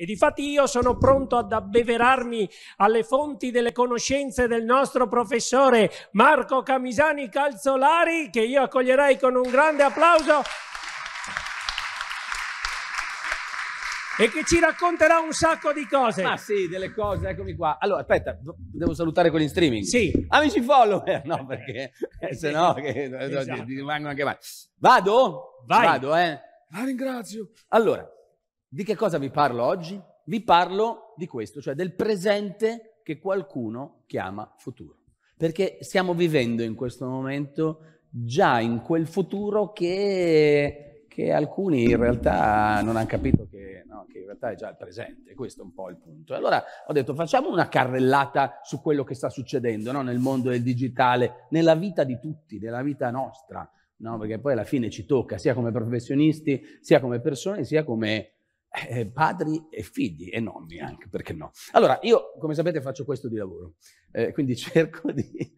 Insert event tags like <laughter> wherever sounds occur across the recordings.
E difatti io sono pronto ad abbeverarmi alle fonti delle conoscenze del nostro professore Marco Camisani Calzolari, che io accoglierei con un grande applauso e che ci racconterà un sacco di cose. Ma sì, delle cose, eccomi qua. Allora, aspetta, devo salutare quelli in streaming. Sì. Amici follower, no, perché eh, se no che, eh, esatto. anche male. Vado? Vai. Vado, eh. La ringrazio. Allora, di che cosa vi parlo oggi? Vi parlo di questo, cioè del presente che qualcuno chiama futuro. Perché stiamo vivendo in questo momento già in quel futuro che, che alcuni in realtà non hanno capito che, no, che in realtà è già il presente. Questo è un po' il punto. Allora ho detto facciamo una carrellata su quello che sta succedendo no? nel mondo del digitale, nella vita di tutti, nella vita nostra. No? Perché poi alla fine ci tocca sia come professionisti, sia come persone, sia come eh, padri e figli e nonni anche, perché no? Allora, io come sapete faccio questo di lavoro, eh, quindi <laughs> cerco di,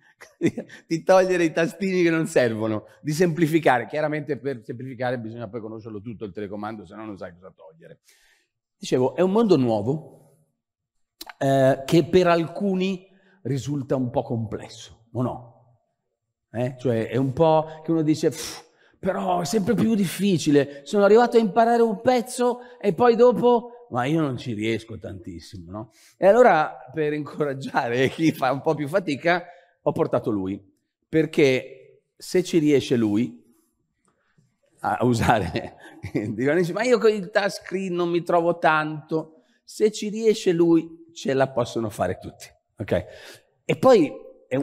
di, togliere i tastini che non servono, di semplificare. Chiaramente per semplificare bisogna poi conoscerlo tutto il telecomando, se no non sai cosa togliere. Dicevo, è un mondo nuovo eh, che per alcuni risulta un po' complesso, o no? Eh? Cioè è un po' che uno dice... Pff, però è sempre più difficile. Sono arrivato a imparare un pezzo e poi dopo, ma io non ci riesco tantissimo, no? E allora, per incoraggiare chi fa un po' più fatica, ho portato lui, perché se ci riesce lui a usare, <laughs> ma io con il touchscreen non mi trovo tanto, se ci riesce lui ce la possono fare tutti, ok? E poi è,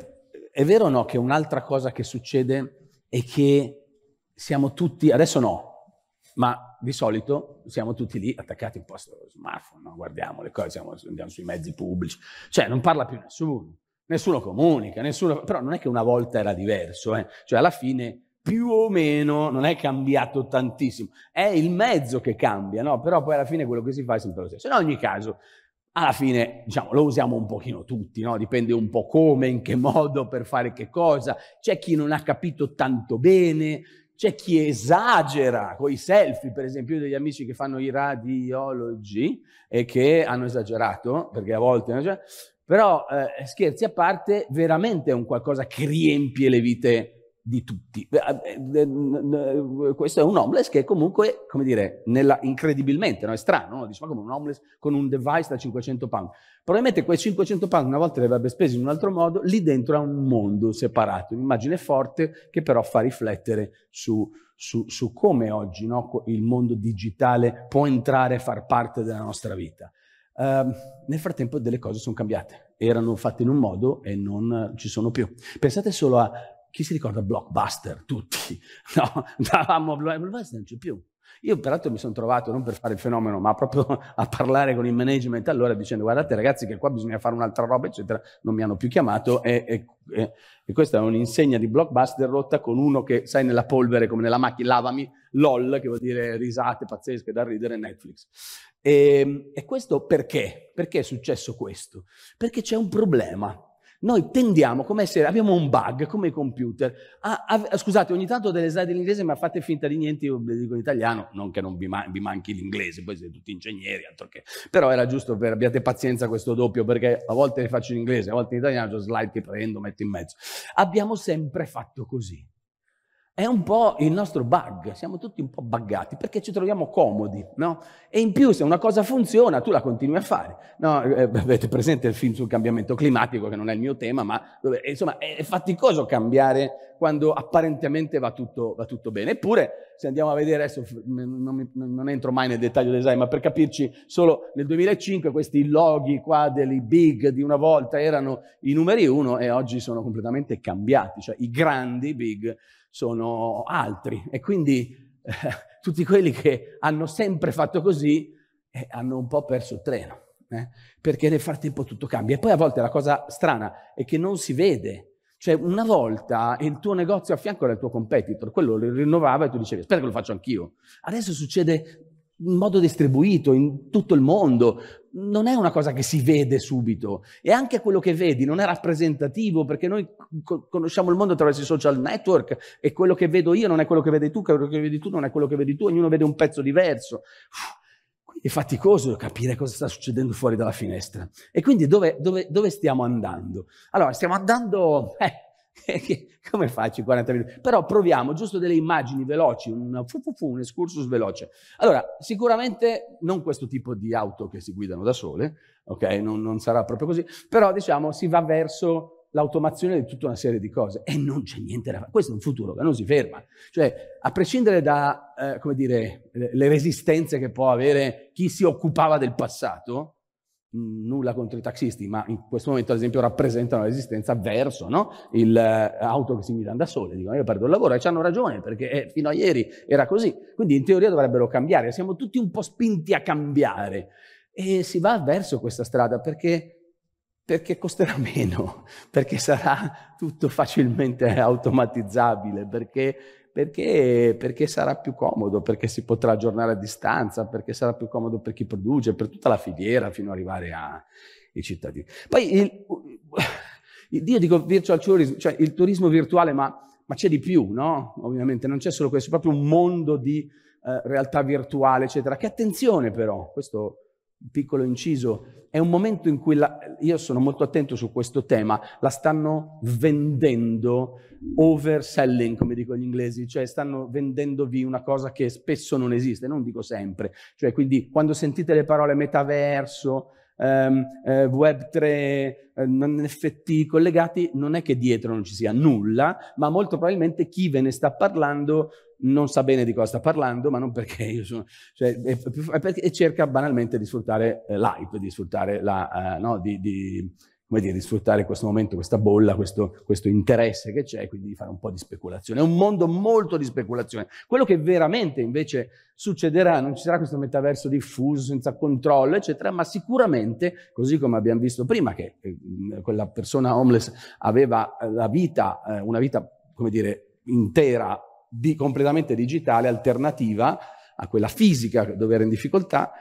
è vero o no che un'altra cosa che succede è che siamo tutti, adesso no, ma di solito siamo tutti lì attaccati un po' a smartphone, no? guardiamo le cose, siamo, andiamo sui mezzi pubblici, cioè non parla più nessuno, nessuno comunica, nessuno, però non è che una volta era diverso, eh? cioè alla fine più o meno non è cambiato tantissimo, è il mezzo che cambia, no? però poi alla fine quello che si fa è sempre lo stesso. In ogni caso, alla fine diciamo, lo usiamo un pochino tutti, no? dipende un po' come, in che modo, per fare che cosa, c'è chi non ha capito tanto bene, c'è chi esagera con i selfie, per esempio, degli amici che fanno i radiologi e che hanno esagerato, perché a volte... Però eh, scherzi a parte, veramente è un qualcosa che riempie le vite di tutti. Ah, eh, eh, questo è un homeless che comunque, come dire, nella, incredibilmente, no? è strano, no? dice ma come un homeless con un device da 500 pound. Probabilmente quei 500 pound una volta li avrebbe spesi in un altro modo, lì dentro ha un mondo separato, un'immagine forte che però fa riflettere su, su, su come oggi no? il mondo digitale può entrare e far parte della nostra vita. Uh, nel frattempo delle cose sono cambiate, erano fatte in un modo e non ci sono più. Pensate solo a chi si ricorda Blockbuster? Tutti, <laughs> no? Andavamo a Blockbuster, non c'è più. Io peraltro mi sono trovato, non per fare il fenomeno, ma proprio <laughs> a parlare con il management allora dicendo guardate ragazzi che qua bisogna fare un'altra roba, eccetera, non mi hanno più chiamato e, e, e, e questa è un'insegna di blockbuster rotta con uno che sai nella polvere come nella macchina, lavami, lol, che vuol dire risate pazzesche da ridere, Netflix. E, ehm, e questo perché? Perché è successo questo? Perché c'è un problema noi tendiamo, come essere, abbiamo un bug come i computer. A, a, scusate, ogni tanto ho delle slide in inglese, ma fate finta di niente, io le dico in italiano, non che non vi, man- vi manchi l'inglese, poi siete tutti ingegneri, altro che. Però era giusto per abbiate pazienza questo doppio, perché a volte le faccio in inglese, a volte in italiano, ho slide che prendo, metto in mezzo. Abbiamo sempre fatto così. È un po' il nostro bug, siamo tutti un po' buggati perché ci troviamo comodi, no? E in più se una cosa funziona tu la continui a fare. No, eh, eh, avete presente il film sul cambiamento climatico che non è il mio tema, ma dove, eh, insomma è faticoso cambiare quando apparentemente va tutto, va tutto bene. Eppure se andiamo a vedere adesso, non, non, entro mai nel dettaglio del design, ma per capirci, solo nel 2005 questi loghi qua dei big di una volta erano i numeri uno e oggi sono completamente cambiati, cioè i grandi big sono altri e quindi eh, <laughs> tutti quelli che hanno sempre fatto così eh, hanno un po' perso il treno, eh? perché nel frattempo tutto cambia. E poi a volte la cosa strana è che non si vede. Cioè, una volta il tuo negozio a fianco era il tuo competitor, quello lo rinnovava e tu dicevi, spero che lo faccio anch'io. Adesso succede in modo distribuito in tutto il mondo. Non è una cosa che si vede subito e anche quello che vedi non è rappresentativo perché noi conosciamo il mondo attraverso i social network e quello che vedo io non è quello che vedi tu, quello che vedi tu non è quello che vedi tu, ognuno vede un pezzo diverso. Quindi è faticoso capire cosa sta succedendo fuori dalla finestra. E quindi dove, dove, dove stiamo andando? Allora, stiamo andando... Eh, <laughs> Come faccio 40 minuti? Però proviamo giusto delle immagini veloci, un, fu, fu, fu, un excursus veloce. Allora, sicuramente non questo tipo di auto che si guidano da sole, ok? Non, non sarà proprio così, però diciamo si va verso l'automazione di tutta una serie di cose e non c'è niente da fare. Questo è un futuro che non si ferma. Cioè, a prescindere da, eh, come dire, le resistenze che può avere chi si occupava del passato, nulla contro i taxisti, ma in questo momento ad esempio rappresentano l'esistenza verso no? il eh, auto che si guidano da sole, dicono io perdo il lavoro e ci hanno ragione perché eh, fino a ieri era così, quindi in teoria dovrebbero cambiare, siamo tutti un po' spinti a cambiare e si va verso questa strada perché perché costerà <laughs> meno, perché sarà tutto facilmente automatizzabile, perché perché, perché, sarà più comodo, perché si potrà aggiornare a distanza, perché sarà più comodo per chi produce, per tutta la filiera fino ad arrivare ai cittadini. Poi il, io dico virtual tourism, cioè il turismo virtuale, ma, ma c'è di più, no? Ovviamente non c'è solo questo, è proprio un mondo di eh, realtà virtuale, eccetera. Che attenzione però, questo un piccolo inciso, è un momento in cui, la, io sono molto attento su questo tema, la stanno vendendo overselling, come dicono gli inglesi, cioè stanno vendendovi una cosa che spesso non esiste, non dico sempre, cioè quindi quando sentite le parole metaverso, ehm, eh, Web3, eh, NFT collegati, non è che dietro non ci sia nulla, ma molto probabilmente chi ve ne sta parlando non sa bene di cosa sta parlando, ma non perché io sono... Cioè, è, è perché cerca banalmente di sfruttare eh, l'hype, di sfruttare la... Eh, no, di, di, come dire, di sfruttare questo momento, questa bolla, questo, questo interesse che c'è, quindi di fare un po' di speculazione. È un mondo molto di speculazione. Quello che veramente invece succederà, non ci sarà questo metaverso diffuso, senza controllo, eccetera, ma sicuramente, così come abbiamo visto prima, che eh, quella persona homeless aveva eh, la vita, eh, una vita, come dire, intera di, completamente digitale, alternativa a quella fisica dove era in difficoltà,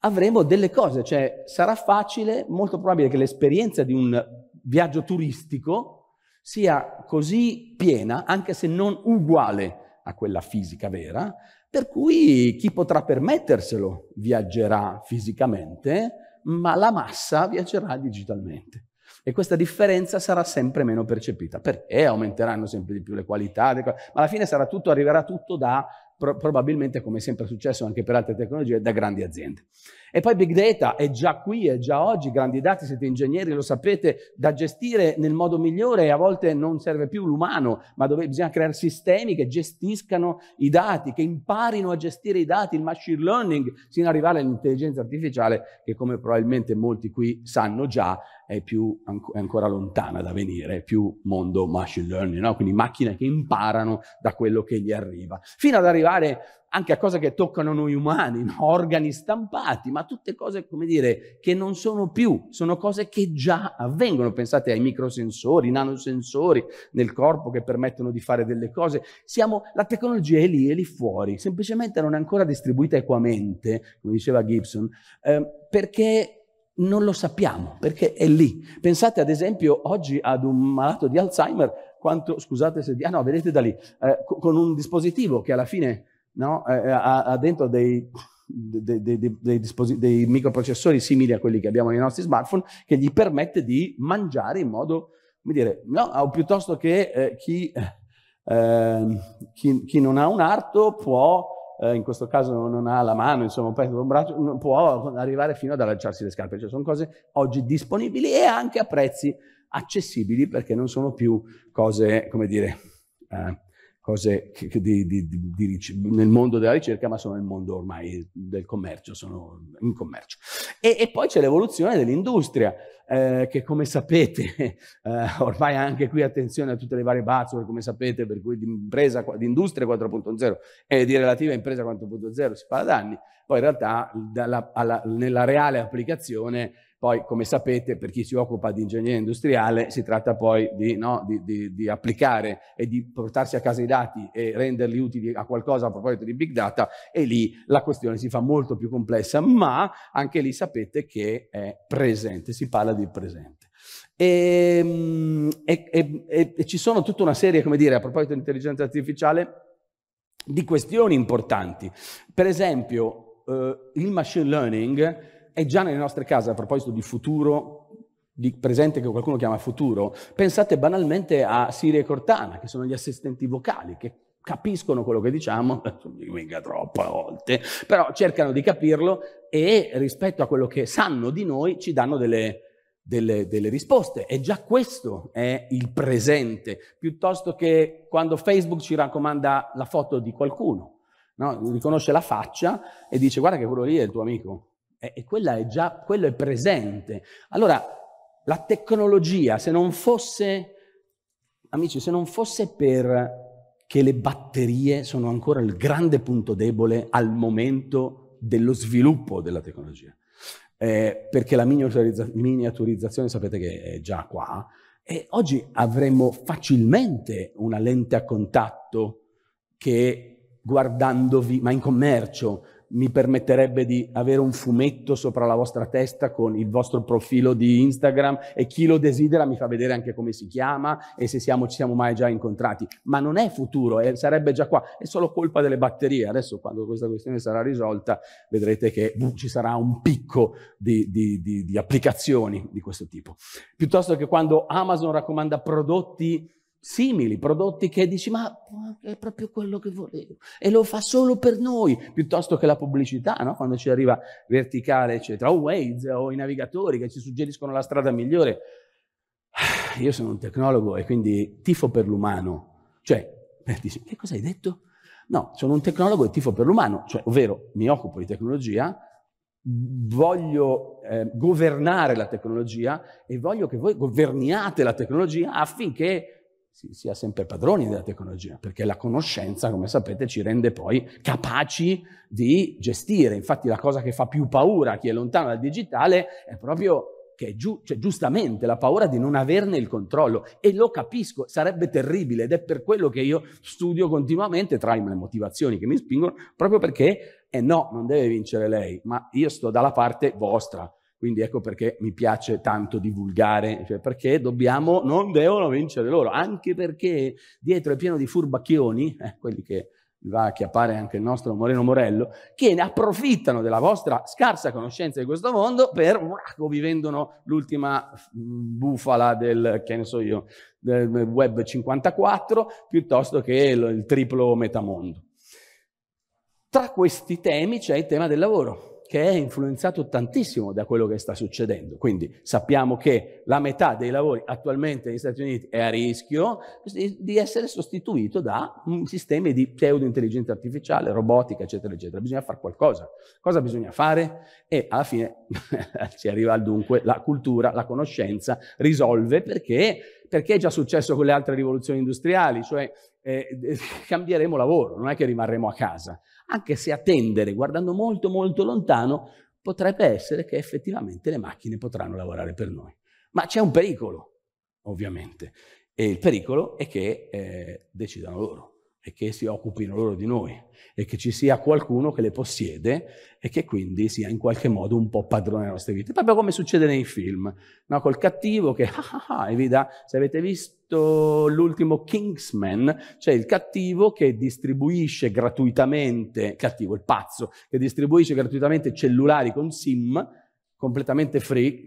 avremo delle cose, cioè sarà facile, molto probabile che l'esperienza di un viaggio turistico sia così piena, anche se non uguale a quella fisica vera, per cui chi potrà permetterselo viaggerà fisicamente, ma la massa viaggerà digitalmente. E questa differenza sarà sempre meno percepita, perché aumenteranno sempre di più le qualità, ma alla fine sarà tutto, arriverà tutto da, probabilmente come è sempre successo anche per altre tecnologie, da grandi aziende. E poi Big Data è già qui, è già oggi, grandi dati, siete ingegneri, lo sapete, da gestire nel modo migliore e a volte non serve più l'umano, ma dove, bisogna creare sistemi che gestiscano i dati, che imparino a gestire i dati, il machine learning, sino ad arrivare all'intelligenza artificiale che come probabilmente molti qui sanno già è, più, è ancora lontana da venire, è più mondo machine learning, no? quindi macchine che imparano da quello che gli arriva, fino ad arrivare anche a cose che toccano noi umani, no? <laughs> organi stampati, ma tutte cose, come dire, che non sono più, sono cose che già avvengono. Pensate ai microsensori, nanosensori nel corpo che permettono di fare delle cose. Siamo, la tecnologia è lì, è lì fuori, semplicemente non è ancora distribuita equamente, come diceva Gibson, eh, perché non lo sappiamo, perché è lì. Pensate ad esempio oggi ad un malato di Alzheimer, quanto, scusate se, ah no, vedete da lì, eh, con un dispositivo che alla fine no? Eh, eh, ha, ha, dentro dei, dei, dei, dei, dei microprocessori simili a quelli che abbiamo nei nostri smartphone che gli permette di mangiare in modo, come dire, no, o piuttosto che eh, chi, eh, ehm, chi, chi, non ha un arto può, eh, in questo caso non ha la mano, insomma, un braccio, può arrivare fino ad allacciarsi le scarpe. Cioè, sono cose oggi disponibili e anche a prezzi accessibili perché non sono più cose, come dire, eh, cose di, di, di, nel mondo della ricerca, ma sono nel mondo ormai del commercio, sono in commercio. E, e poi c'è l'evoluzione dell'industria, eh, che come sapete, <laughs> eh, ormai anche qui attenzione a tutte le varie bazzole, come sapete, per cui di, impresa, di industria 4.0 e di relativa impresa 4.0 si parla da anni, poi in realtà dalla, alla, nella reale applicazione poi, come sapete, per chi si occupa di ingegneria industriale, si tratta poi di, no, di, di, di, applicare e di portarsi a casa i dati e renderli utili a qualcosa a proposito di big data, e lì la questione si fa molto più complessa, ma anche lì sapete che è presente, si parla di presente. Ehm, e, e, e, e ci sono tutta una serie, come dire, a proposito di intelligenza artificiale, di questioni importanti. Per esempio, eh, il machine learning è già nelle nostre case, a proposito di futuro, di presente che qualcuno chiama futuro, pensate banalmente a Siri e Cortana, che sono gli assistenti vocali, che capiscono quello che diciamo, <laughs> mica troppe volte, però cercano di capirlo e rispetto a quello che sanno di noi ci danno delle, delle, delle, risposte. E già questo è il presente, piuttosto che quando Facebook ci raccomanda la foto di qualcuno, no? riconosce la faccia e dice guarda che quello lì è il tuo amico. E, e quella è già, quello è presente. Allora, la tecnologia, se non fosse, amici, se non fosse per che le batterie sono ancora il grande punto debole al momento dello sviluppo della tecnologia. Eh, perché la miniaturizzazione sapete che è già qua, e oggi avremmo facilmente una lente a contatto che guardandovi, ma in commercio, mi permetterebbe di avere un fumetto sopra la vostra testa con il vostro profilo di Instagram e chi lo desidera mi fa vedere anche come si chiama e se siamo, ci siamo mai già incontrati. Ma non è futuro, è, eh, sarebbe già qua, è solo colpa delle batterie. Adesso quando questa questione sarà risolta vedrete che buh, ci sarà un picco di, di, di, di applicazioni di questo tipo. Piuttosto che quando Amazon raccomanda prodotti simili, prodotti che dici ma è proprio quello che volevo e lo fa solo per noi, piuttosto che la pubblicità, no? quando ci arriva verticale, eccetera, o Waze o i navigatori che ci suggeriscono la strada migliore. <sighs> Io sono un tecnologo e quindi tifo per l'umano, cioè, dici, che cosa hai detto? No, sono un tecnologo e tifo per l'umano, cioè, ovvero mi occupo di tecnologia, voglio eh, governare la tecnologia e voglio che voi governiate la tecnologia affinché si sia sempre padroni della tecnologia, perché la conoscenza, come sapete, ci rende poi capaci di gestire. Infatti la cosa che fa più paura a chi è lontano dal digitale è proprio che giu- cioè, giustamente la paura di non averne il controllo e lo capisco, sarebbe terribile ed è per quello che io studio continuamente tra le motivazioni che mi spingono, proprio perché eh no, non deve vincere lei, ma io sto dalla parte vostra, quindi ecco perché mi piace tanto divulgare, cioè perché dobbiamo, non devono vincere loro, anche perché dietro è pieno di furbacchioni, eh, quelli che va a chiappare anche il nostro Moreno Morello, che ne approfittano della vostra scarsa conoscenza di questo mondo per, uh, vi vendono l'ultima bufala del, che ne so io, del Web 54, piuttosto che il, il triplo metamondo. Tra questi temi c'è il tema del lavoro che è influenzato tantissimo da quello che sta succedendo. Quindi sappiamo che la metà dei lavori attualmente negli Stati Uniti è a rischio di essere sostituito da mm, sistemi di pseudo-intelligenza artificiale, robotica, eccetera, eccetera. Bisogna fare qualcosa. Cosa bisogna fare? E alla fine <laughs> si arriva al dunque, la cultura, la conoscenza risolve perché, perché è già successo con le altre rivoluzioni industriali, cioè eh, <laughs> cambieremo lavoro, non è che rimarremo a casa anche se attendere guardando molto molto lontano, potrebbe essere che effettivamente le macchine potranno lavorare per noi. Ma c'è un pericolo, ovviamente, e il pericolo è che eh, decidano loro e che si occupino loro di noi e che ci sia qualcuno che le possiede e che quindi sia in qualche modo un po' padrone delle nostre vite, proprio come succede nei film, no? col cattivo che <laughs> ah, ah, ah, e vi dà, se avete visto l'ultimo Kingsman, cioè il cattivo che distribuisce gratuitamente, cattivo, il pazzo, che distribuisce gratuitamente cellulari con SIM completamente free,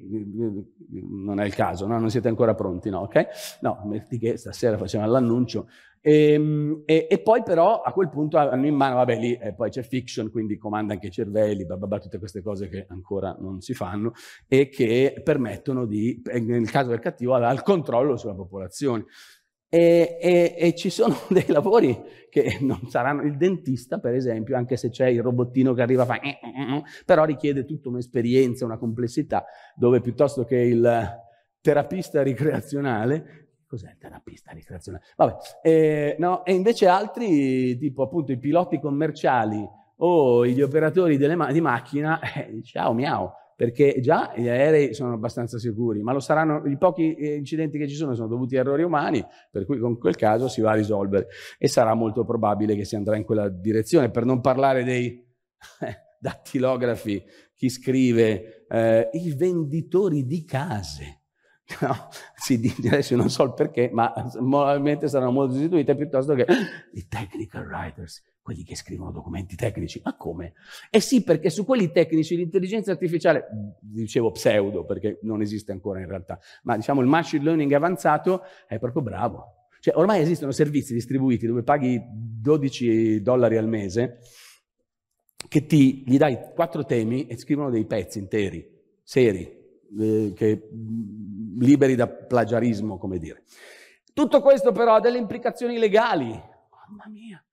non è il caso, no? non siete ancora pronti, no? Ok? No, metti che stasera facciamo l'annuncio. E, ehm, e, e, poi però a quel punto hanno in mano, vabbè lì eh, poi c'è fiction, quindi comanda anche i cervelli, blah, blah, blah, tutte queste cose che ancora non si fanno e che permettono di, nel caso del cattivo, al controllo sulla popolazione. E, e, e, ci sono <laughs> dei lavori che non saranno il dentista, per esempio, anche se c'è il robottino che arriva fa, eh, eh, eh, però richiede tutta un'esperienza, una complessità, dove piuttosto che il terapista ricreazionale, cos'è il terapista ricreazionale? Vabbè, no, e invece altri, tipo appunto i piloti commerciali o gli operatori ma di macchina, ciao miau, perché già gli aerei sono abbastanza sicuri, ma lo saranno, i pochi eh, incidenti che ci sono sono dovuti a errori umani, per cui con quel caso si va a risolvere e sarà molto probabile che si andrà in quella direzione, per non parlare dei eh, dattilografi, chi scrive, eh, i venditori di case. <laughs> No, si dice, adesso non so il perché, ma probabilmente saranno molto sostituite piuttosto che i technical writers, quelli che scrivono documenti tecnici. Ma come? Eh sì, perché su quelli tecnici l'intelligenza artificiale, dicevo pseudo perché non esiste ancora in realtà, ma diciamo il machine learning avanzato è proprio bravo. Cioè ormai esistono servizi distribuiti dove paghi 12 dollari al mese che ti, gli dai quattro temi e scrivono dei pezzi interi, seri, eh, che, mm, liberi da plagiarismo, come dire. Tutto questo però ha delle implicazioni legali. Mamma mia,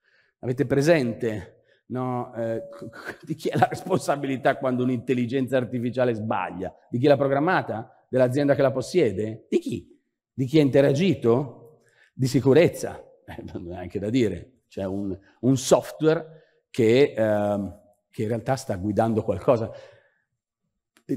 Avete presente no, eh, <laughs> di chi è la responsabilità quando un'intelligenza artificiale sbaglia? Di chi l'ha programmata? Dell'azienda che la possiede? Di chi? Di chi ha interagito? Di sicurezza, <laughs> eh, non è anche da dire. C'è un, un software che, eh, che in realtà sta guidando qualcosa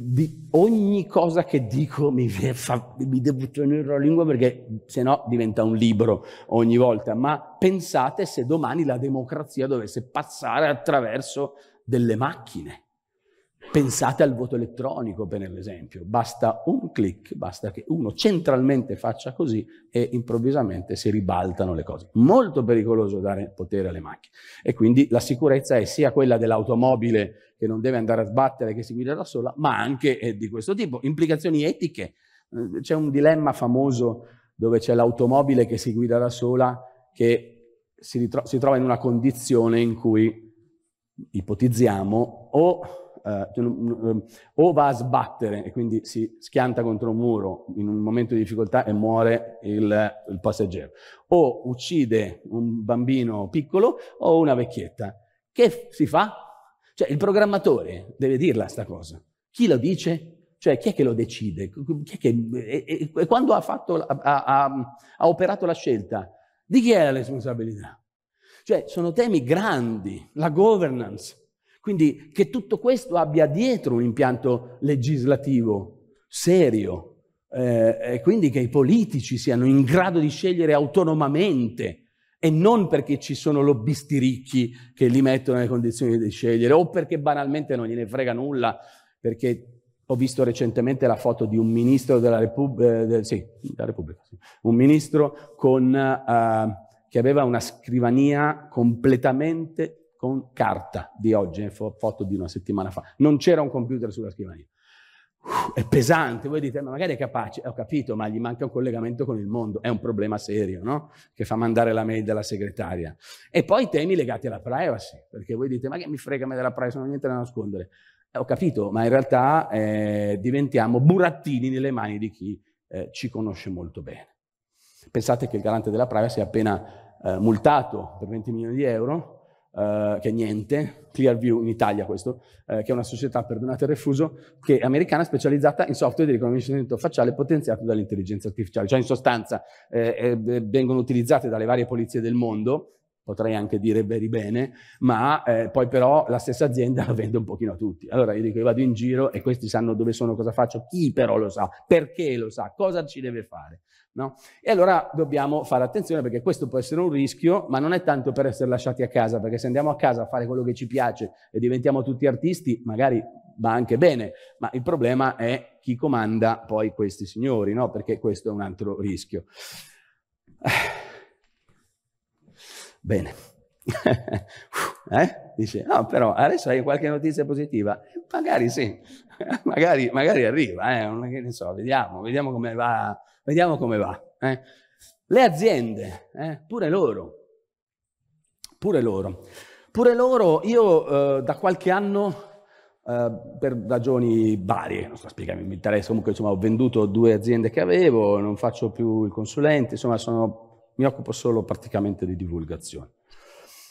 di ogni cosa che dico mi, fa, mi devo tenere la lingua perché sennò diventa un libro ogni volta, ma pensate se domani la democrazia dovesse passare attraverso delle macchine. Pensate al voto elettronico, per esempio. Basta un clic, basta che uno centralmente faccia così e improvvisamente si ribaltano le cose. Molto pericoloso dare potere alle macchine. E quindi la sicurezza è sia quella dell'automobile che non deve andare a sbattere, che si guida da sola, ma anche eh, di questo tipo. Implicazioni etiche. Eh, c'è un dilemma famoso dove c'è l'automobile che si guida da sola, che si, si trova in una condizione in cui, ipotizziamo, o eh, cioè, ehm, o va a sbattere e quindi si schianta contro un muro in un momento di difficoltà e muore il, il passeggero, o uccide un bambino piccolo o una vecchietta. Che si fa? Cioè il programmatore deve dirla sta cosa. Chi lo dice? Cioè, chi è che lo decide? Che, e, e, quando ha, fatto, ha, ha, ha, operato la scelta, di chi è la responsabilità? Cioè, sono temi grandi, la governance, quindi che tutto questo abbia dietro un impianto legislativo serio eh, e quindi che i politici siano in grado di scegliere autonomamente e non perché ci sono lobbisti ricchi che li mettono nelle condizioni di scegliere o perché banalmente non gliene frega nulla perché ho visto recentemente la foto di un ministro della Repubblica, eh, del, sì, Repubblica sì. un ministro con, eh, che aveva una scrivania completamente con carta di oggi, eh, foto di una settimana fa. Non c'era un computer sulla scrivania. è pesante, voi dite, ma magari è capace, ho capito, ma gli manca un collegamento con il mondo, è un problema serio, no? Che fa mandare la mail dalla segretaria. E poi temi legati alla privacy, perché voi dite, ma che mi frega me della privacy, non ho niente da nascondere. Eh, ho capito, ma in realtà eh, diventiamo burattini nelle mani di chi eh, ci conosce molto bene. Pensate che il garante della privacy è appena eh, multato per 20 milioni di euro eh, che niente, Clearview in Italia questo, eh, che è una società, perdonate il refuso, che è americana specializzata in software di riconoscimento facciale potenziato dall'intelligenza artificiale, cioè in sostanza eh, eh vengono utilizzate dalle varie polizie del mondo potrei anche dire veri bene, ma eh, poi però la stessa azienda la vende un pochino a tutti. Allora io dico, io vado in giro e questi sanno dove sono, cosa faccio, chi però lo sa, perché lo sa, cosa ci deve fare. No? E allora dobbiamo fare attenzione perché questo può essere un rischio, ma non è tanto per essere lasciati a casa, perché se andiamo a casa a fare quello che ci piace e diventiamo tutti artisti, magari va anche bene, ma il problema è chi comanda poi questi signori, no? perché questo è un altro rischio. Bene. <laughs> eh? Dice, no, però adesso hai qualche notizia positiva? Magari sì, <laughs> magari, magari arriva, eh? non che ne so, vediamo, vediamo come va. Vediamo come va eh? Le aziende, eh, pure loro, pure loro. Pure loro, io eh, da qualche anno Uh, per ragioni varie, non so spiegando, mi interessa comunque, insomma, ho venduto due aziende che avevo, non faccio più il consulente, insomma, sono mi occupo solo praticamente di divulgazione.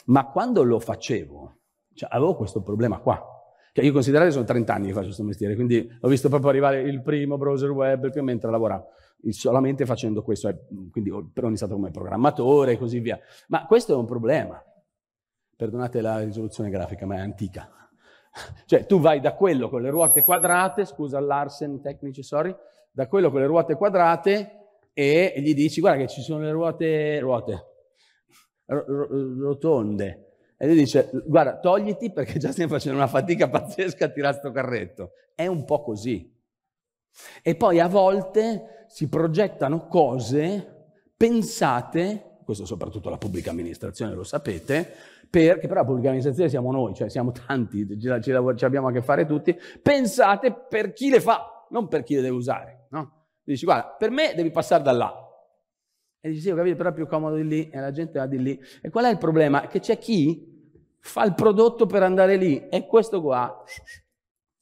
Ma quando lo facevo, cioè, avevo questo problema qua. Cioè, che io considerate sono 30 anni che faccio questo mestiere, quindi ho visto proprio arrivare il primo browser web più mentre lavoravo, solamente facendo questo, eh, quindi ho iniziato come programmatore e così via. Ma questo è un problema. Perdonate la risoluzione grafica, ma è antica. Cioè, tu vai da quello con le ruote quadrate, scusa l'Arsen tecnici, sorry, da quello con le ruote quadrate e gli dici guarda che ci sono le ruote, ruote rotonde. E lui dice, guarda, togliti perché già stiamo facendo una fatica pazzesca a tirare sto carretto. È un po' così. E poi a volte si progettano cose pensate, questo soprattutto la pubblica amministrazione lo sapete, perché però la pubblica amministrazione siamo noi, cioè siamo tanti, ci, abbiamo a che fare tutti, pensate per chi le fa, non per chi le deve usare. No? Dici, guarda, per me devi passare da là. E dici, sì, ho capito, però è più comodo di lì, e la gente va di lì. E qual è il problema? Che c'è chi fa il prodotto per andare lì, è questo qua,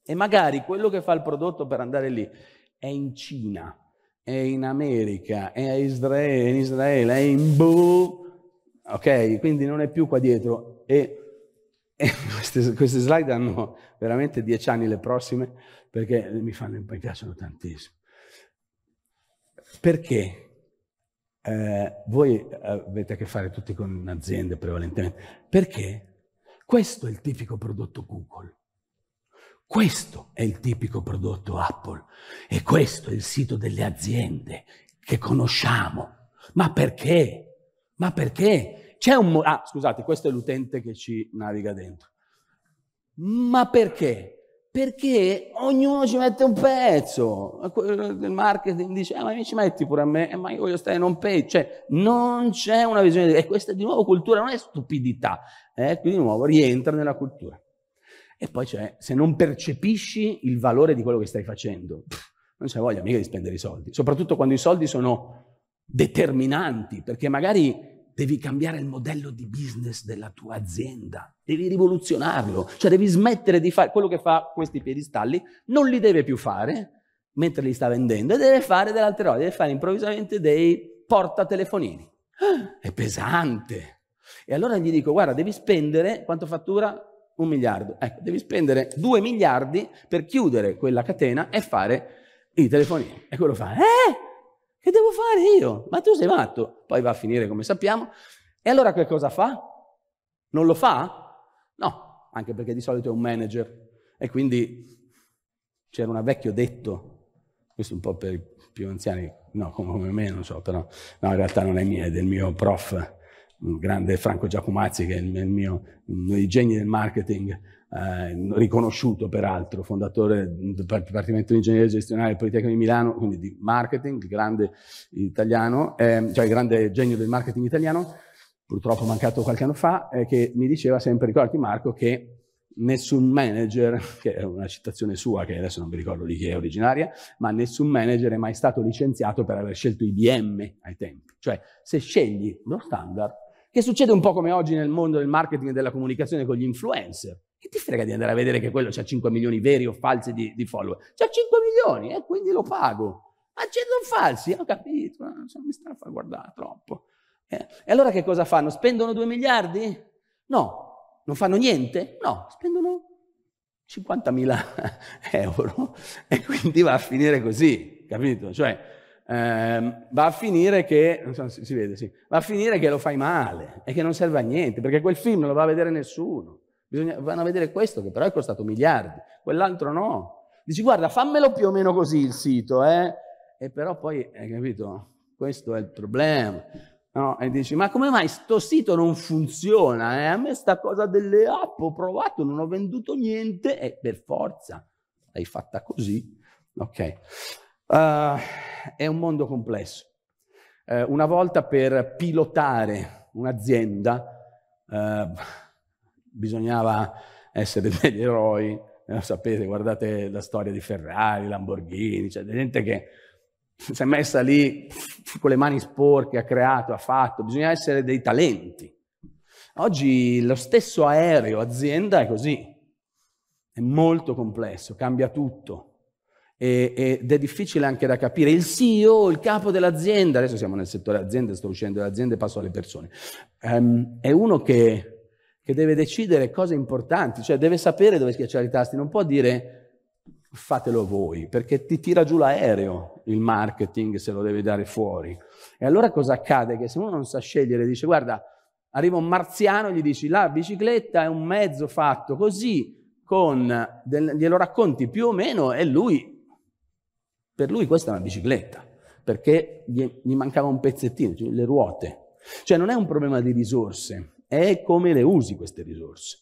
e magari quello che fa il prodotto per andare lì è in Cina, è in America, è Israele, in Israele, è in Boh, ok? Quindi non è più qua dietro. E, e <laughs> queste, queste, slide hanno veramente dieci anni le prossime, perché mi, fanno, mi piacciono tantissimo. Perché eh, voi eh, avete a che fare tutti con aziende prevalentemente, perché questo è il tipico prodotto Google. Questo è il tipico prodotto Apple e questo è il sito delle aziende che conosciamo. Ma perché? Ma perché? C'è un... Ah, scusate, questo è l'utente che ci naviga dentro. Ma perché? Perché ognuno ci mette un pezzo. Il eh, marketing dice, ah, ma mi ci metti pure a me, eh, ma io voglio stare non pay. Cioè, non c'è una visione. E questa di nuovo cultura, non è stupidità. Eh? Quindi di nuovo rientra nella cultura. E poi c'è, se non percepisci il valore di quello che stai facendo, pff, non c'è voglia mica di spendere i soldi. Soprattutto quando i soldi sono determinanti, perché magari Devi cambiare il modello di business della tua azienda, devi rivoluzionarlo, cioè devi smettere di fare quello che fa questi piedistalli, non li deve più fare mentre li sta vendendo, e deve fare dell'altra roba, deve fare improvvisamente dei portatelefonini. Ah, è pesante. E allora gli dico, guarda, devi spendere, quanto fattura? Un miliardo. Ecco, devi spendere due miliardi per chiudere quella catena e fare i telefonini. E quello fa, eh? Che devo fare io? Ma tu sei matto. Poi va a finire come sappiamo. E allora che cosa fa? Non lo fa? No, anche perché di solito è un manager. E quindi c'era un vecchio detto, questo un po' per i più anziani, no, come me non so, però no, in realtà non è mio, è del mio prof, il grande Franco Giacomazzi, che è il mio, il mio genio del marketing, eh, riconosciuto peraltro, fondatore del Dipartimento di Ingegneria Gestionale del Politecnico di Milano, quindi di marketing, grande italiano, eh, cioè grande genio del marketing italiano, purtroppo mancato qualche anno fa, eh, che mi diceva sempre, ricordi Marco, che nessun manager, che è una citazione sua, che adesso non mi ricordo di chi è originaria, ma nessun manager è mai stato licenziato per aver scelto IBM ai tempi. Cioè, se scegli lo standard, che succede un po' come oggi nel mondo del marketing e della comunicazione con gli influencer, che ti frega di andare a vedere che quello c'ha 5 milioni veri o falsi di, di follower? C'ha 5 milioni e eh, quindi lo pago. Ma c'è non falsi, ho capito, mi sta a far guardare troppo. Eh. E allora che cosa fanno? Spendono 2 miliardi? No. Non fanno niente? No, spendono 50.000 <laughs> euro e quindi va a finire così, capito? Cioè, ehm, va a finire che, non so se si vede, sì, va a finire che lo fai male e che non serve a niente, perché quel film non lo va a vedere nessuno. Bisogna, vanno a vedere questo che però è costato miliardi, quell'altro no. Dici guarda fammelo più o meno così il sito, eh? E però poi, hai capito, questo è il problema. No? E dici, ma come mai sto sito non funziona? Eh? A me sta cosa delle app ho provato, non ho venduto niente e per forza l'hai fatta così. Ok. Uh, è un mondo complesso. Uh, una volta per pilotare un'azienda, uh, bisognava essere <laughs> degli eroi, eh, sapete, guardate la storia di Ferrari, Lamborghini, cioè gente che si è messa lì <laughs> con le mani sporche, ha creato, ha fatto, bisogna essere dei talenti. Oggi lo stesso aereo, azienda, è così, è molto complesso, cambia tutto e, ed è difficile anche da capire. Il CEO, il capo dell'azienda, adesso siamo nel settore aziende, sto uscendo dall'azienda e passo alle persone, um, è uno che che deve decidere cose importanti, cioè deve sapere dove schiacciare i tasti, non può dire fatelo voi, perché ti tira giù l'aereo il marketing se lo deve dare fuori. E allora cosa accade? Che se uno non sa scegliere, dice guarda, arriva un marziano e gli dici la bicicletta è un mezzo fatto così, con, del, glielo racconti più o meno e lui, per lui questa è una bicicletta, perché gli, gli mancava un pezzettino, cioè le ruote. Cioè non è un problema di risorse, è come le usi queste risorse.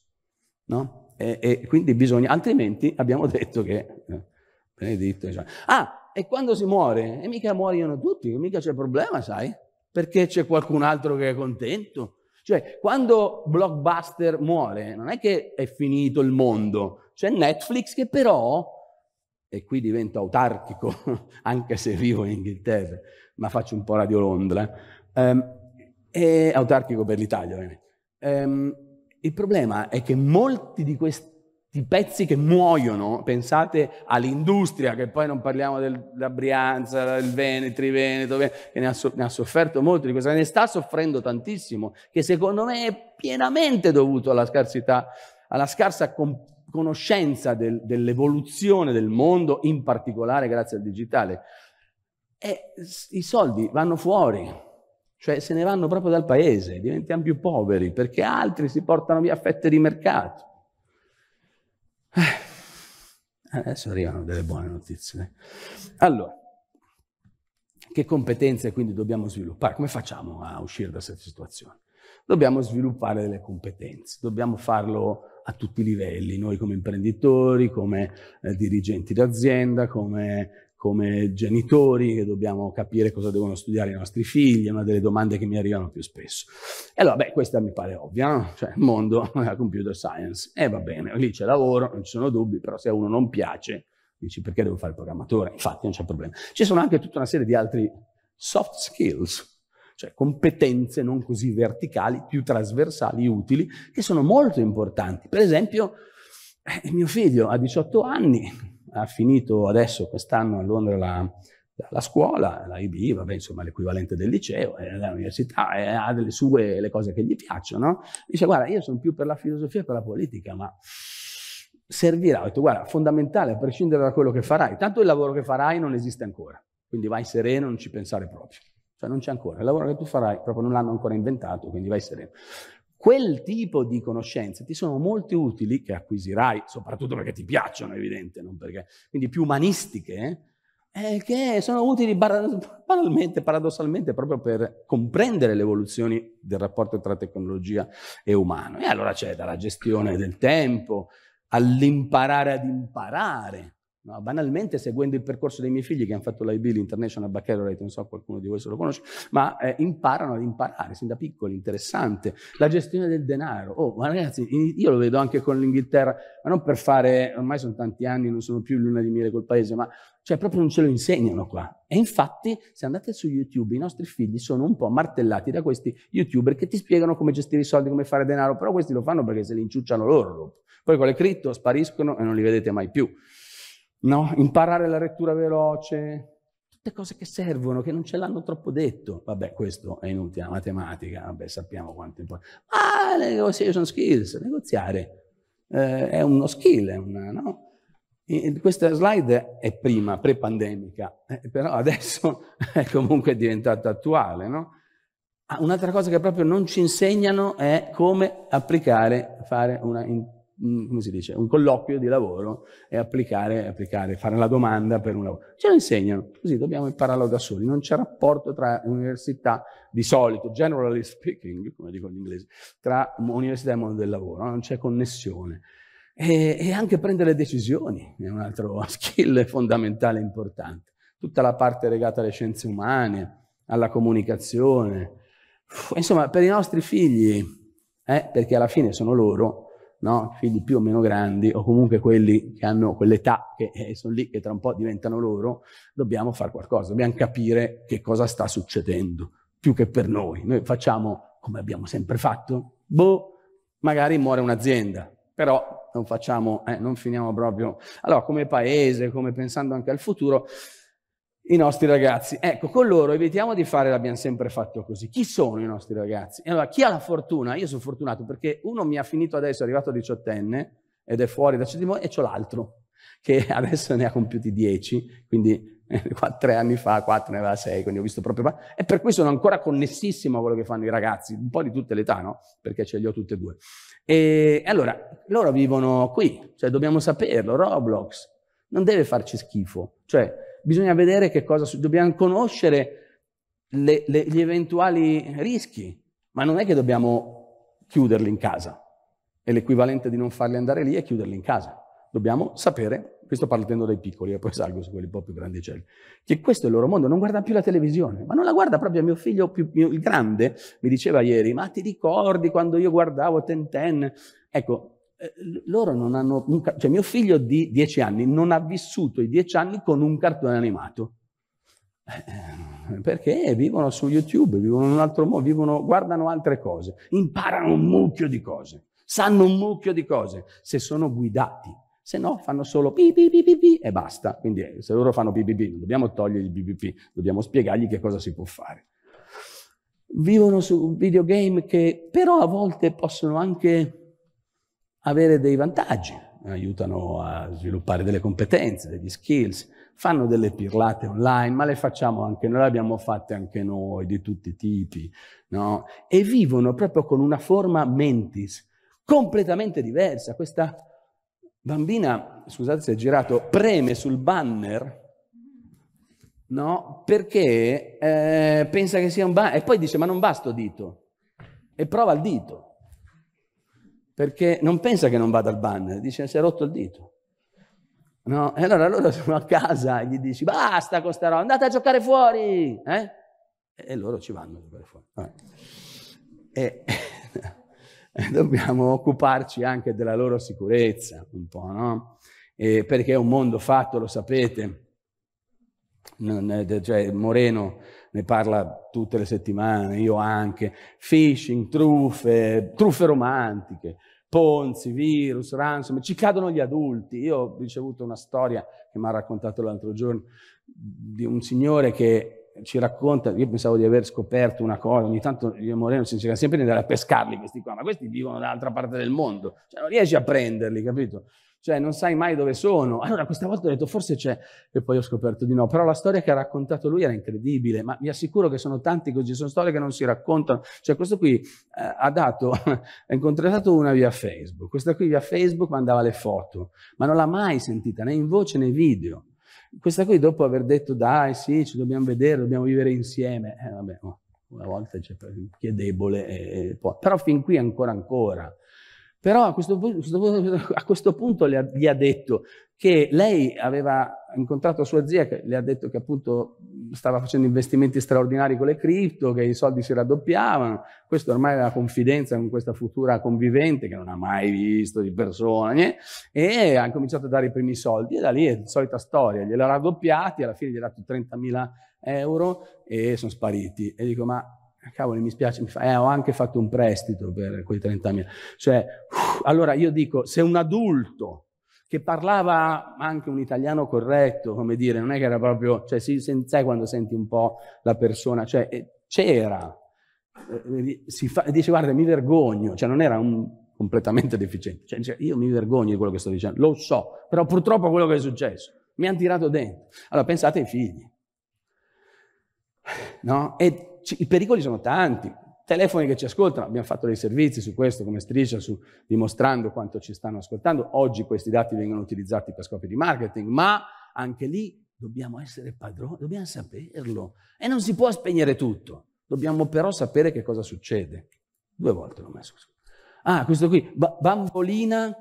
No? E, e quindi bisogna, altrimenti abbiamo detto che... Eh, benedetto, diciamo. Ah, e quando si muore? E mica muoiono tutti, mica c'è problema, sai? Perché c'è qualcun altro che è contento. Cioè, quando Blockbuster muore, non è che è finito il mondo, c'è Netflix che però, e qui divento autarchico, <laughs> anche se vivo in Inghilterra, ma faccio un po' Radio Londra, ehm, è autarchico per l'Italia, ovviamente. Ehm, il problema è che molti di questi pezzi che muoiono, pensate all'industria, che poi non parliamo della Brianza, del Veneto, Veneto, che ne ha, so, ne ha, sofferto molto di questa, ne sta soffrendo tantissimo, che secondo me è pienamente dovuto alla scarsità, alla scarsa competenza conoscenza del, dell'evoluzione del mondo, in particolare grazie al digitale. E i soldi vanno fuori, cioè se ne vanno proprio dal paese, diventiamo più poveri perché altri si portano via fette di mercato. Eh, adesso arrivano delle buone notizie. Allora, che competenze quindi dobbiamo sviluppare? Come facciamo a uscire da questa situazione? Dobbiamo sviluppare delle competenze, dobbiamo farlo a tutti i livelli, noi come imprenditori, come eh, dirigenti d'azienda, come come genitori che dobbiamo capire cosa devono studiare i nostri figli, è una delle domande che mi arrivano più spesso. E allora, beh, questa mi pare ovvia, no? cioè il mondo della <laughs> computer science, e eh, va bene, lì c'è lavoro, non ci sono dubbi, però se a uno non piace, dici perché devo fare il programmatore, infatti non c'è problema. Ci sono anche tutta una serie di altri soft skills, cioè competenze non così verticali, più trasversali, utili, che sono molto importanti. Per esempio, eh, mio figlio ha 18 anni, ha finito adesso quest'anno a Londra la, la scuola, la IB, vabbè, insomma, l'equivalente del liceo, è all'università, ha delle sue le cose che gli piacciono. Dice, guarda, io sono più per la filosofia e per la politica, ma servirà. Ho detto, guarda, fondamentale, a prescindere da quello che farai. Tanto il lavoro che farai non esiste ancora, quindi vai sereno, non ci pensare proprio. Cioè non c'è ancora, il lavoro che tu farai proprio non l'hanno ancora inventato, quindi vai sereno quel tipo di conoscenze ti sono molto utili, che acquisirai, soprattutto perché ti piacciono, evidente, non perché, quindi più umanistiche, eh, eh che sono utili banalmente, paradossalmente, proprio per comprendere le evoluzioni del rapporto tra tecnologia e umano. E allora c'è dalla gestione del tempo all'imparare ad imparare, No, banalmente seguendo il percorso dei miei figli che hanno fatto l'IB, l'International Baccalaureate, non so qualcuno di voi se lo conosce, ma eh, imparano ad imparare sin da piccoli, interessante. La gestione del denaro, oh, ma ragazzi, io lo vedo anche con l'Inghilterra, ma non per fare, ormai sono tanti anni, non sono più luna di mille col paese, ma cioè proprio non ce lo insegnano qua. E infatti, se andate su YouTube, i nostri figli sono un po' martellati da questi youtuber che ti spiegano come gestire i soldi, come fare denaro, però questi lo fanno perché se li inciucciano loro dopo. Poi con le cripto spariscono e non li vedete mai più no? imparare la lettura veloce, tutte cose che servono, che non ce l'hanno troppo detto. Vabbè, questo è inutile, la matematica, vabbè, sappiamo quanto è importante. Ah, negotiation skills, negoziare, eh, è uno skill, è una, no? Questa slide è prima, pre-pandemica, eh, però adesso <laughs> è comunque diventata attuale. No? Ah, un'altra cosa che proprio non ci insegnano è come applicare, fare una come si dice, un colloquio di lavoro e applicare, applicare, fare la domanda per un lavoro. Ce lo insegnano, così dobbiamo impararlo da soli. Non c'è rapporto tra università di solito, generally speaking, come dico in inglese, tra università e mondo del lavoro, non c'è connessione. E, e anche prendere decisioni è un altro <laughs> skill fondamentale e importante. Tutta la parte legata alle scienze umane, alla comunicazione. Insomma, per i nostri figli, eh, perché alla fine sono loro, no? figli più o meno grandi o comunque quelli che hanno quell'età che eh, sono lì, che tra un po' diventano loro, dobbiamo fare qualcosa, dobbiamo capire che cosa sta succedendo, più che per noi. Noi facciamo come abbiamo sempre fatto, boh, magari muore un'azienda, però non facciamo, eh, non finiamo proprio. Allora, come paese, come pensando anche al futuro, i nostri ragazzi. Ecco, con loro evitiamo di fare, l'abbiamo sempre fatto così. Chi sono i nostri ragazzi? E allora, chi ha la fortuna? Io sono fortunato perché uno mi ha finito adesso, è arrivato a diciottenne ed è fuori da Cedimone e c'ho l'altro che <laughs> adesso ne ha compiuti dieci, quindi eh, tre anni fa, quattro ne aveva sei, quindi ho visto proprio... E per cui sono ancora connessissimo a quello che fanno i ragazzi, un po' di tutte le età, no? Perché ce li ho tutte e due. E allora, loro vivono qui, cioè dobbiamo saperlo, Roblox non deve farci schifo, cioè bisogna vedere che cosa dobbiamo conoscere le, le, gli eventuali rischi, ma non è che dobbiamo chiuderli in casa. È l'equivalente di non farli andare lì e chiuderli in casa. Dobbiamo sapere, questo partendo dai piccoli e poi salgo su quelli un po' più grandicelli, che questo è il loro mondo, non guarda più la televisione, ma non la guarda proprio mio figlio più, mio, il grande, mi diceva ieri, ma ti ricordi quando io guardavo Ten Ten? Ecco, eh, loro non hanno, cioè mio figlio di dieci anni non ha vissuto i dieci anni con un cartone animato. Eh, eh, perché vivono su YouTube, vivono in un altro modo, vivono, guardano altre cose, imparano un mucchio di cose, sanno un mucchio di cose, se sono guidati, se no fanno solo pi pi pi pi, pi e basta. Quindi se loro fanno pi pi pi, non dobbiamo togliergli il pi pi dobbiamo spiegargli che cosa si può fare. Vivono su videogame che però a volte possono anche avere dei vantaggi, aiutano a sviluppare delle competenze, degli skills, fanno delle pirlate online, ma le facciamo anche noi, le abbiamo fatte anche noi di tutti i tipi, no? E vivono proprio con una forma mentis completamente diversa. Questa bambina, scusate se è girato, preme sul banner no? Perché eh, pensa che sia un banner e poi dice ma non basta dito e prova il dito perché non pensa che non vada al banner, dice si è rotto il dito. No? E allora loro <laughs> sono a casa e gli dici basta con questa roba, andate a giocare fuori! Eh? E loro ci vanno a giocare fuori. E, e <laughs> dobbiamo occuparci anche della loro sicurezza un po', no? E perché è un mondo fatto, lo sapete, non, cioè Moreno ne parla tutte le settimane, io anche, phishing, truffe, truffe romantiche, Ponzi, virus, ransom, ci cadono gli adulti. Io ho ricevuto una storia che mi ha raccontato l'altro giorno di un signore che ci racconta, io pensavo di aver scoperto una cosa, ogni tanto io e Moreno si cerca sempre di andare a pescarli questi qua, ma questi vivono dall'altra parte del mondo, cioè non riesci a prenderli, capito? Cioè non sai mai dove sono. Allora questa volta ho detto forse c'è e poi ho scoperto di no, però la storia che ha raccontato lui era incredibile, ma vi assicuro che sono tanti così, sono storie che non si raccontano. Cioè questo qui eh, ha dato, <laughs> ha incontrato una via Facebook, questa qui via Facebook mandava le foto, ma non l'ha mai sentita né in voce né video. Questa qui dopo aver detto dai, sì, ci dobbiamo vedere, dobbiamo vivere insieme, eh, vabbè, oh, una volta c'è chi è debole, e, e però fin qui ancora ancora. Però a questo, <laughs> a questo punto gli ha detto che lei aveva incontrato sua zia, che le ha detto che appunto stava facendo investimenti straordinari con le cripto, che i soldi si raddoppiavano. Questo ormai aveva confidenza con questa futura convivente che non ha mai visto di persona, né? e ha cominciato a dare i primi soldi. E da lì è la solita storia, gliela raddoppiati, alla fine gli ha dato 30.000 euro e sono spariti. E dico, ma cavolo mi spiace, mi fa, eh, ho anche fatto un prestito per quei 30.000. Cioè, allora io dico, se un adulto che parlava anche un italiano corretto, come dire, non è che era proprio, cioè si, sai quando senti un po' la persona, cioè eh, c'era, eh, eh, fa, dice guarda mi vergogno, cioè non era un completamente deficiente, cioè, cioè, io mi vergogno di quello che sto dicendo, lo so, però purtroppo è quello che è successo, mi hanno tirato dentro. Allora pensate ai figli, no? E i pericoli sono tanti. Telefoni che ci ascoltano, abbiamo fatto dei servizi su questo come striscia, su, dimostrando quanto ci stanno ascoltando. Oggi questi dati vengono utilizzati per scopi di marketing, ma anche lì dobbiamo essere padroni, dobbiamo saperlo. E non si può spegnere tutto, dobbiamo però sapere che cosa succede. Due volte l'ho messo. Ah, questo qui, ba- bambolina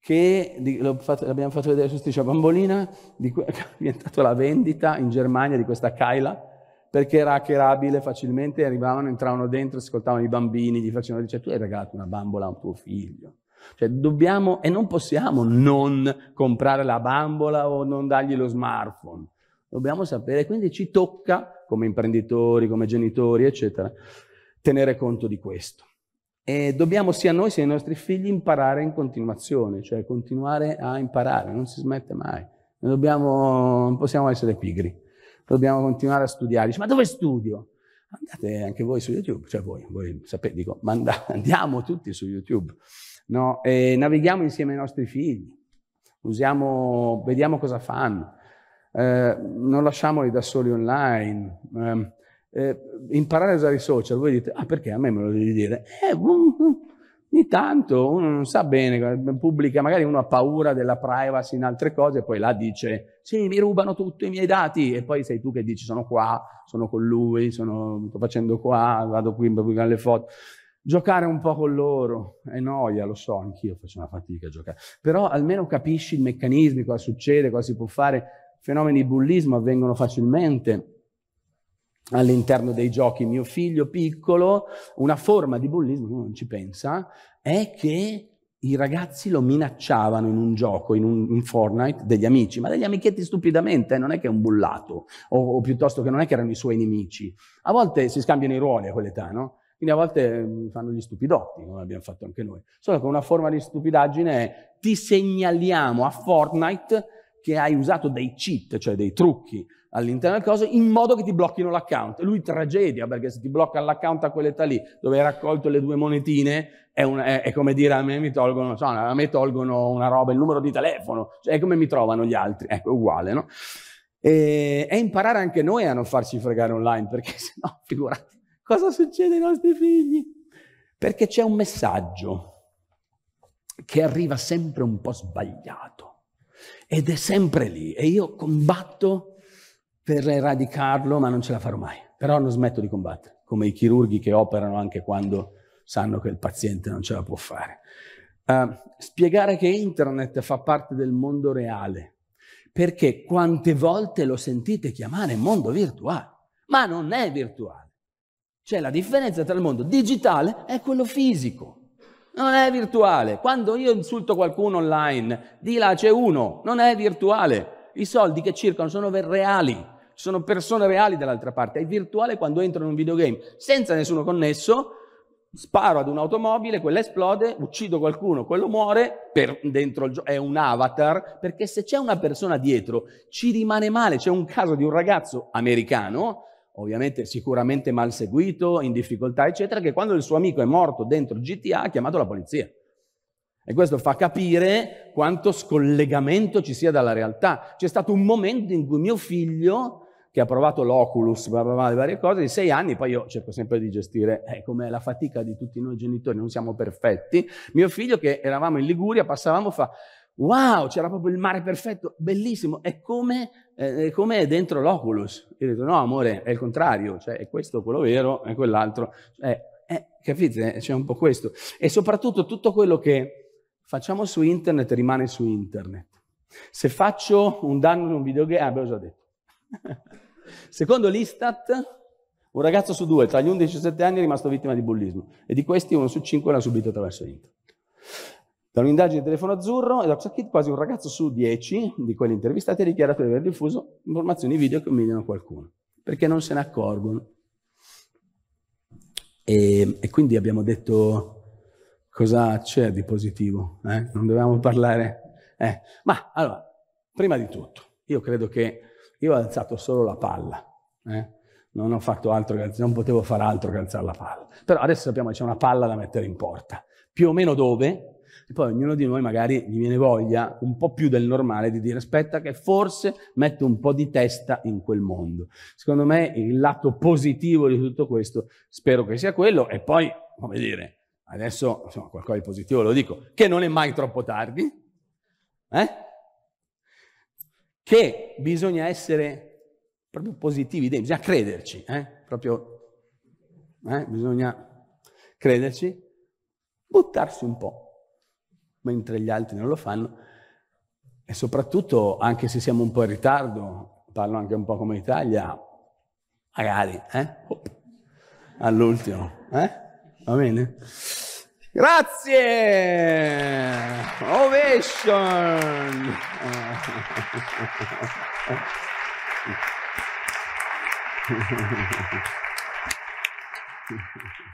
che di, fatto, l'abbiamo fatto vedere su striscia bambolina, di cui <laughs> è diventata la vendita in Germania di questa Kaila, perché era hackerabile facilmente, arrivavano, entravano dentro, ascoltavano i bambini, gli facevano dire, cioè, tu hai regalato una bambola a un tuo figlio. Cioè dobbiamo e non possiamo non comprare la bambola o non dargli lo smartphone. Dobbiamo sapere, quindi ci tocca, come imprenditori, come genitori, eccetera, tenere conto di questo. E dobbiamo sia noi sia i nostri figli imparare in continuazione, cioè continuare a imparare, non si smette mai. Dobbiamo, non possiamo essere pigri dobbiamo continuare a studiare. Dice, ma dove studio? Andate anche voi su YouTube, cioè voi, voi sapete, dico, ma <laughs> andiamo tutti su YouTube, no? E navighiamo insieme ai nostri figli, usiamo, vediamo cosa fanno, eh, non lasciamoli da soli online. Eh, eh, imparare a usare i social, voi dite, ah perché a me me lo devi dire? Eh, uh, Ogni tanto uno non sa bene, pubblica, magari uno ha paura della privacy in altre cose, e poi là dice, sì, mi rubano tutti i miei dati, e poi sei tu che dici, sono qua, sono con lui, sono, sto facendo qua, vado qui, pubblicare le foto. Giocare un po' con loro è noia, lo so, anch'io faccio una fatica a giocare, però almeno capisci i meccanismi, cosa succede, cosa si può fare. Fenomeni di bullismo avvengono facilmente all'interno dei giochi mio figlio piccolo, una forma di bullismo, non ci pensa, è che i ragazzi lo minacciavano in un gioco, in, un, in Fortnite, degli amici, ma degli amichetti stupidamente, non è che è un bullato, o, o, piuttosto che non è che erano i suoi nemici. A volte si scambiano i ruoli a quell'età, no? Quindi a volte mm, fanno gli stupidotti, come abbiamo fatto anche noi. Solo che una forma di stupidaggine è ti segnaliamo a Fortnite che hai usato dei cheat, cioè dei trucchi, all'interno del coso in modo che ti blocchino l'account. Lui tragedia perché se ti blocca l'account a quell'età lì dove hai raccolto le due monetine è, un, è, è come dire a me mi tolgono, so, a me tolgono una roba, il numero di telefono, cioè è come mi trovano gli altri, ecco, uguale, no? E, e imparare anche noi a non farci fregare online perché <laughs> se no, figurati, cosa succede ai nostri figli? Perché c'è un messaggio che arriva sempre un po' sbagliato ed è sempre lì e io combatto per eradicarlo, ma non ce la farò mai. Però non smetto di combattere, come i chirurghi che operano anche quando sanno che il paziente non ce la può fare. Uh, spiegare che internet fa parte del mondo reale, perché quante volte lo sentite chiamare mondo virtuale, ma non è virtuale. Cioè la differenza tra il mondo digitale e quello fisico. Non è virtuale. Quando io insulto qualcuno online, di là c'è uno, non è virtuale. I soldi che circolano sono reali ci sono persone reali dall'altra parte. È virtuale quando entro in un videogame senza nessuno connesso, sparo ad un'automobile, quella esplode, uccido qualcuno, quello muore, per, dentro il gio- è un avatar, perché se c'è una persona dietro ci rimane male. C'è un caso di un ragazzo americano, ovviamente sicuramente mal seguito, in difficoltà, eccetera, che quando il suo amico è morto dentro GTA ha chiamato la polizia. E questo fa capire quanto scollegamento ci sia dalla realtà. C'è stato un momento in cui mio figlio che ha provato l'Oculus, bla bla bla, le varie cose, di sei anni, poi io cerco sempre di gestire, eh, come la fatica di tutti noi genitori, non siamo perfetti. Mio figlio, che eravamo in Liguria, passavamo, fa, wow, c'era proprio il mare perfetto, bellissimo, è come, eh, come dentro l'Oculus. Io ho detto, no amore, è il contrario, cioè è questo quello vero, è quell'altro. Cioè, eh, capite? Eh, c'è un po' questo. E soprattutto tutto quello che facciamo su internet rimane su internet. Se faccio un danno in un videogame, abbiamo ah, già detto. <laughs> Secondo l'Istat, un ragazzo su due tra gli 11 e i 17 anni è rimasto vittima di bullismo e di questi uno su cinque l'ha subito attraverso internet. Da un'indagine di telefono azzurro e da Kid quasi un ragazzo su 10 di quelli intervistati ha dichiarato di aver diffuso informazioni video che umiliano qualcuno, perché non se ne accorgono. E, e quindi abbiamo detto cosa c'è di positivo, eh? non dovevamo parlare. Eh. Ma allora, prima di tutto, io credo che io ho alzato solo la palla, eh? non ho fatto altro non potevo fare altro che alzare la palla. Però adesso sappiamo che c'è una palla da mettere in porta, più o meno dove, e poi ognuno di noi magari gli viene voglia, un po' più del normale, di dire aspetta che forse metto un po' di testa in quel mondo. Secondo me il lato positivo di tutto questo spero che sia quello e poi, come dire, adesso insomma, qualcosa di positivo lo dico, che non è mai troppo tardi. Eh? che bisogna essere proprio positivi, bisogna crederci, eh? proprio eh? bisogna crederci, buttarsi un po', mentre gli altri non lo fanno, e soprattutto, anche se siamo un po' in ritardo, parlo anche un po' come Italia, magari, eh? all'ultimo, eh? va bene? Grazie! Ovation! Thank <laughs> you.